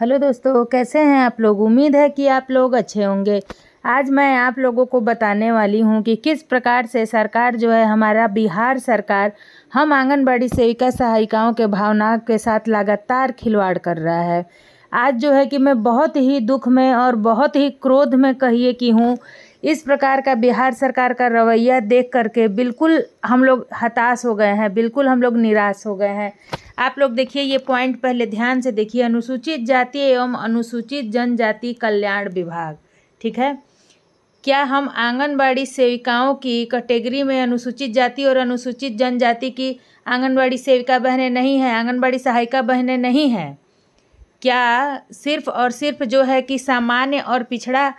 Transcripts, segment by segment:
hello दोस्तों कैसे हैं आप लोग उम्मीद है कि आप लोग अच्छे होंगे आज मैं आप लोगों को बताने वाली हूं कि किस प्रकार से सरकार जो है हमारा बिहार सरकार हम आंगनबाड़ी सेविका सहायिकाओं के भावना के साथ लगातार खिलवाड़ कर रहा है आज जो है कि मैं बहुत ही दुख में और बहुत ही क्रोध में कहिए कि हूँ इस प्रकार का बिहार सरकार का रवैया देख करके बिल्कुल हम लोग हताश हो गए हैं बिल्कुल हम लोग निराश हो गए हैं आप लोग देखिए ये पॉइंट पहले ध्यान से देखिए अनुसूचित जाति एवं अनुसूचित जनजाति कल्याण विभाग ठीक है क्या हम आंगनबाड़ी सेविकाओं की कैटेगरी में अनुसूचित जाति और अनुसूचित जनजाति की आंगनबाड़ी सेविका बहनें नहीं हैं आंगनबाड़ी सहायिका बहनें नहीं हैं क्या सिर्फ और सिर्फ जो है कि सामान्य और पिछड़ा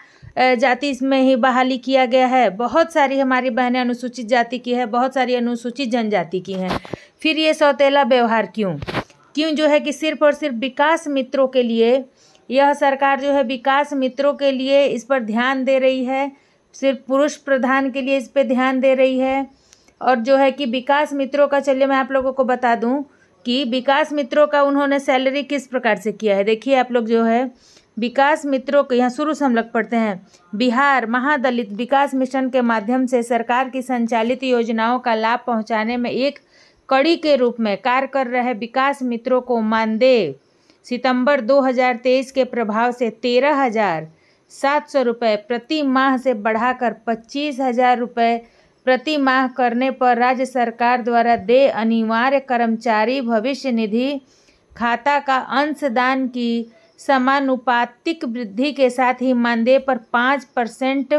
जाति में ही बहाली किया गया है बहुत सारी हमारी बहनें अनुसूचित जाति की है बहुत सारी अनुसूचित जनजाति की हैं फिर ये सौतेला व्यवहार क्यों क्यों जो है कि सिर्फ और सिर्फ विकास मित्रों के लिए यह सरकार जो है विकास मित्रों के लिए इस पर ध्यान दे रही है सिर्फ पुरुष प्रधान के लिए इस पर ध्यान दे रही है और जो है कि विकास मित्रों का चलिए मैं आप लोगों को बता दूं कि विकास मित्रों का उन्होंने सैलरी किस प्रकार से किया है देखिए आप लोग जो है विकास मित्रों के यहाँ शुरू से हम लोग पढ़ते हैं बिहार महादलित विकास मिशन के माध्यम से सरकार की संचालित योजनाओं का लाभ पहुँचाने में एक कड़ी के रूप में कार्य कर रहे विकास मित्रों को मानदेय सितंबर 2023 के प्रभाव से तेरह हज़ार सात सौ रुपये प्रति माह से बढ़ाकर पच्चीस हज़ार रुपये प्रति माह करने पर राज्य सरकार द्वारा दे अनिवार्य कर्मचारी भविष्य निधि खाता का अंशदान की समानुपातिक वृद्धि के साथ ही मानदेय पर पाँच परसेंट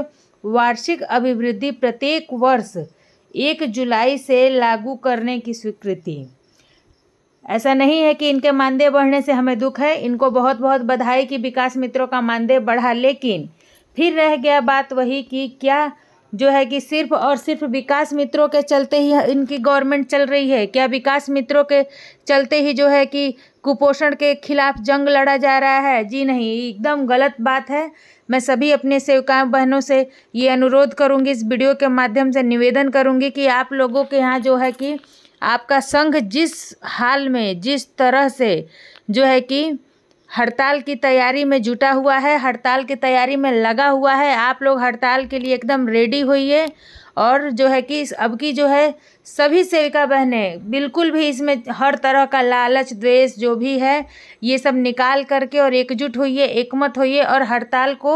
वार्षिक अभिवृद्धि प्रत्येक वर्ष एक जुलाई से लागू करने की स्वीकृति ऐसा नहीं है कि इनके मानदेय बढ़ने से हमें दुख है इनको बहुत बहुत बधाई कि विकास मित्रों का मानदेय बढ़ा लेकिन फिर रह गया बात वही कि क्या जो है कि सिर्फ और सिर्फ विकास मित्रों के चलते ही इनकी गवर्नमेंट चल रही है क्या विकास मित्रों के चलते ही जो है कि कुपोषण के खिलाफ जंग लड़ा जा रहा है जी नहीं एकदम गलत बात है मैं सभी अपने सेविकाएं बहनों से ये अनुरोध करूँगी इस वीडियो के माध्यम से निवेदन करूँगी कि आप लोगों के यहाँ जो है कि आपका संघ जिस हाल में जिस तरह से जो है कि हड़ताल की तैयारी में जुटा हुआ है हड़ताल की तैयारी में लगा हुआ है आप लोग हड़ताल के लिए एकदम रेडी होइए और जो है कि अब की जो है सभी सेविका बहनें बिल्कुल भी इसमें हर तरह का लालच द्वेष जो भी है ये सब निकाल करके और एकजुट होइए एकमत होइए और हड़ताल को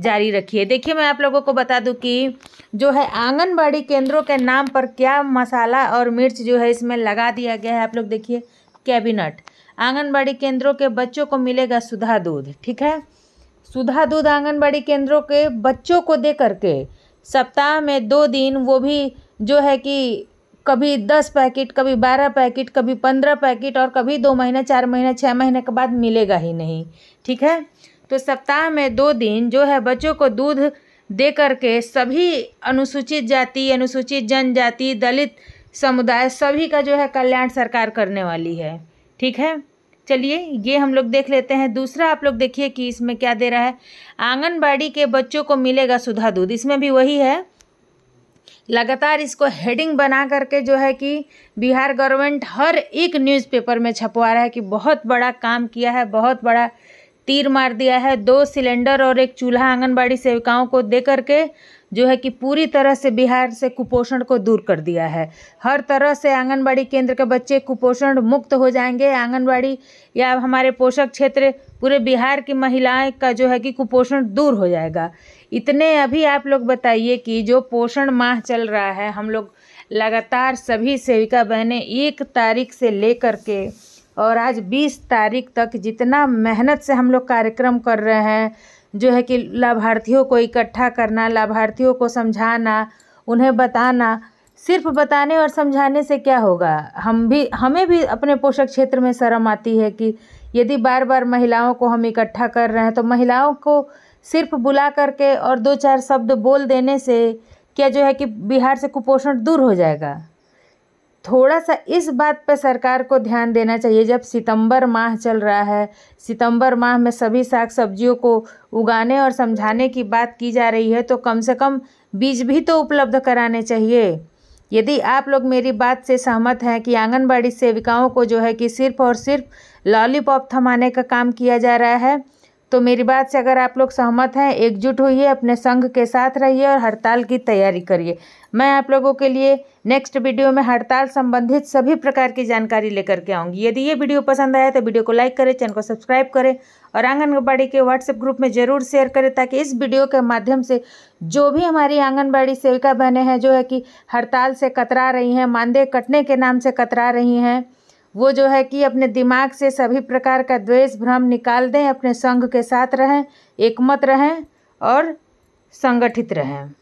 जारी रखिए देखिए मैं आप लोगों को बता दूं कि जो है आंगनबाड़ी केंद्रों के नाम पर क्या मसाला और मिर्च जो है इसमें लगा दिया गया है आप लोग देखिए कैबिनेट आंगनबाड़ी केंद्रों के बच्चों को मिलेगा सुधा दूध ठीक है सुधा दूध आंगनबाड़ी केंद्रों के बच्चों को दे करके सप्ताह में दो दिन वो भी जो है कि कभी दस पैकेट कभी बारह पैकेट कभी पंद्रह पैकेट और कभी दो महीना चार महीना छः महीने के बाद मिलेगा ही नहीं ठीक है तो सप्ताह में दो दिन जो है बच्चों को दूध दे करके सभी अनुसूचित जाति अनुसूचित जनजाति दलित समुदाय सभी का जो है कल्याण सरकार करने वाली है ठीक है चलिए ये हम लोग देख लेते हैं दूसरा आप लोग देखिए कि इसमें क्या दे रहा है आंगनबाड़ी के बच्चों को मिलेगा सुधा दूध इसमें भी वही है लगातार इसको हेडिंग बना करके जो है कि बिहार गवर्नमेंट हर एक न्यूज़पेपर में छपवा रहा है कि बहुत बड़ा काम किया है बहुत बड़ा तीर मार दिया है दो सिलेंडर और एक चूल्हा आंगनबाड़ी सेविकाओं को दे करके जो है कि पूरी तरह से बिहार से कुपोषण को दूर कर दिया है हर तरह से आंगनबाड़ी केंद्र के बच्चे कुपोषण मुक्त हो जाएंगे आंगनबाड़ी या हमारे पोषक क्षेत्र पूरे बिहार की महिलाएं का जो है कि कुपोषण दूर हो जाएगा इतने अभी आप लोग बताइए कि जो पोषण माह चल रहा है हम लोग लगातार सभी सेविका बहनें एक तारीख से लेकर के और आज बीस तारीख तक जितना मेहनत से हम लोग कार्यक्रम कर रहे हैं जो है कि लाभार्थियों को इकट्ठा करना लाभार्थियों को समझाना उन्हें बताना सिर्फ बताने और समझाने से क्या होगा हम भी हमें भी अपने पोषक क्षेत्र में शर्म आती है कि यदि बार बार महिलाओं को हम इकट्ठा कर रहे हैं तो महिलाओं को सिर्फ बुला करके और दो चार शब्द बोल देने से क्या जो है कि बिहार से कुपोषण दूर हो जाएगा थोड़ा सा इस बात पर सरकार को ध्यान देना चाहिए जब सितंबर माह चल रहा है सितंबर माह में सभी साग सब्जियों को उगाने और समझाने की बात की जा रही है तो कम से कम बीज भी तो उपलब्ध कराने चाहिए यदि आप लोग मेरी बात से सहमत हैं कि आंगनबाड़ी सेविकाओं को जो है कि सिर्फ और सिर्फ लॉलीपॉप थमाने का काम किया जा रहा है तो मेरी बात से अगर आप लोग सहमत हैं एकजुट होइए अपने संघ के साथ रहिए और हड़ताल की तैयारी करिए मैं आप लोगों के लिए नेक्स्ट वीडियो में हड़ताल संबंधित सभी प्रकार की जानकारी लेकर के आऊँगी यदि ये वीडियो पसंद आया तो वीडियो को लाइक करें चैनल को सब्सक्राइब करें और आंगनबाड़ी के व्हाट्सएप ग्रुप में ज़रूर शेयर करें ताकि इस वीडियो के माध्यम से जो भी हमारी आंगनबाड़ी सेविका बहनें हैं जो है कि हड़ताल से कतरा रही हैं मानदेय कटने के नाम से कतरा रही हैं वो जो है कि अपने दिमाग से सभी प्रकार का द्वेष भ्रम निकाल दें अपने संघ के साथ रहें एकमत रहें और संगठित रहें